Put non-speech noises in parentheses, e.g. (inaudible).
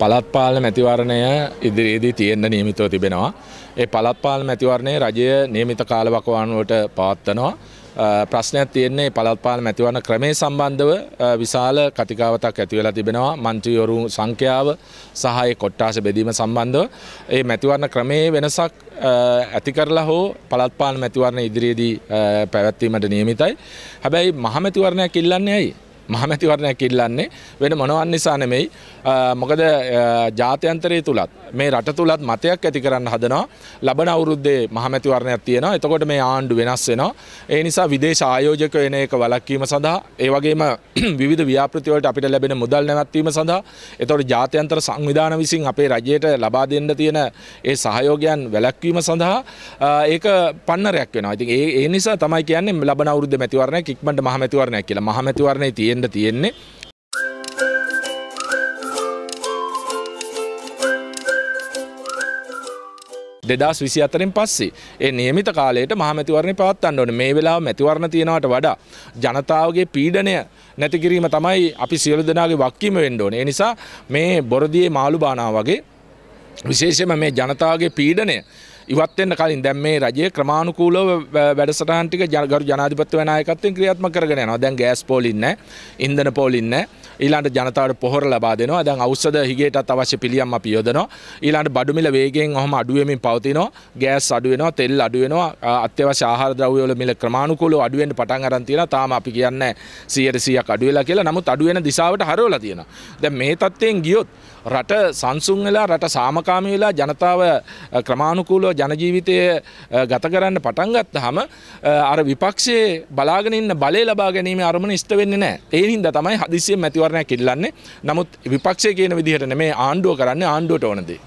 පළත් පාලන මැතිවරණය ඉදිරියේදී තියෙන්න නියමිතව තිබෙනවා. ඒ පළත් පාලන මැතිවරණය රජය නියමිත කාලවකවානුවට පවත්වනවා. ප්‍රශ්නයක් තියෙන්නේ පළත්පාල මැතිවරණ ක්‍රමේ සම්බන්ධව විශාල කතිකාවතක් ඇති වෙලා තිබෙනවා මන්ත්‍රීවරු සංඛ්‍යාව සහ ඒ කොට්ටාස බෙදීම සම්බන්ධව ඒ මැතිවරණ ක්‍රමේ වෙනසක් ඇති කරලා හෝ පළත්පාල මැතිවරණ ඉදිරියේදී පැවැත්වීමට නියමිතයි. හැබැයි මහමැතිවරණයක් ඉල්ලන්නේ ඇයි? මහමැතිවරණයක් ඉල්ලන්නේ වෙන මොනවන් නිසා නෙමෙයි මොකද ජාත්‍යන්තරය තුලත් මේ රට තුලත් මතයක් ඇති කරන්න හදනවා ලබන අවුරුද්දේ මහමැතිවරණයක් තියෙනවා එතකොට මේ ආණ්ඩු වෙනස් වෙනවා ඒ නිසා විදේශ ආයෝජක වෙන එක වළක්වීම සඳහා ඒ වගේම (clears throat) විවිධ ව්‍යාපෘති වලට අපිට ලැබෙන මුදල් නැවැත්වීම සඳහා එතකොට ජාත්‍යන්තර සංවිධාන විසින් අපේ රජයට ලබා දෙන්න තියෙන ඒ සහයෝගයන් වැළැක්වීම සඳහා ඒක පන්නරයක් වෙනවා. ඉතින් ඒ නිසා තමයි කියන්නේ ලබන අවුරුද්දේ මැතිවරණයක් ඉක්මනට මහමැතිවරණයක් කියලා. මහමැතිවරණේ තියෙන දෙන්න තියෙන්නේ. දෙදස් විසි අතරින් පස්සේ ඒ නියමිත කාලයට මහමැතිවරණ පවත්වන්න ඕන මේ වෙලා මැතිවරණ තියෙනවට වඩා ජනතාවගේ පීඩනය නැතිකිරීම තමයි අපි සියලු දෙනාගේ වක්කීම වෙන්න ඕන. ඒ නිසා මේ බොරදියේ මාළු බානා වගේ විශේෂම මේ ජනතාවගේ පීඩනය ඉවත් වෙන්න කලින් දැන් මේ රජය ක්‍රමානුකූලව වැඩසටහන් ටික ගරු ජනාධිපත්‍ය නායකත්වයෙන් ක්‍රියාත්මක කරගෙන යනවා. දැන් ගෑස් පෝලින් නැහැ, ඉන්ධන පෝලින් නැහැ. ඊළඟට ජනතාවට පොහොර ලබා දෙනවා. දැන් ඖෂධ හිගේටත් අවශ්‍ය පිළියම් අපි යොදනවා. ඊළඟට බඩු මිල වේගයෙන් ඔහම අඩු වෙමින් පවතිනවා. ගෑස් අඩු වෙනවා, තෙල් අඩු වෙනවා, අත්‍යවශ්‍ය ආහාර ද්‍රව්‍ය වල මිල ක්‍රමානුකූලව අඩු වෙන්න පටන් අරන් තියෙනවා. තාම අපි කියන්නේ 100%ක් අඩු වෙලා කියලා. නමුත් අඩු වෙන දිශාවට හරවලා තියෙනවා. දැන් මේ තත්ත්වයෙන් ගියොත් රට සංසුන් වෙලා රට සාමකාමී වෙලා ජනතාව ක්‍රමානුකූලව ජනජීවිතය ගත කරන්න පටන් ගත්තාම අර විපක්ෂයේ බලාගෙන ඉන්න බලය ලබා ගැනීම අරමුණ ඉෂ්ට වෙන්නේ නැහැ. ඒ හින්දා තමයි හදිසියෙන් මැතිවරණ සවරණයක් ඉල්ලන්නේ. නමුත් විපක්ෂය කියන විදිහට නෙමේ ආණ්ඩුව කරන්නේ ආණ්ඩුවට ඕන දේ.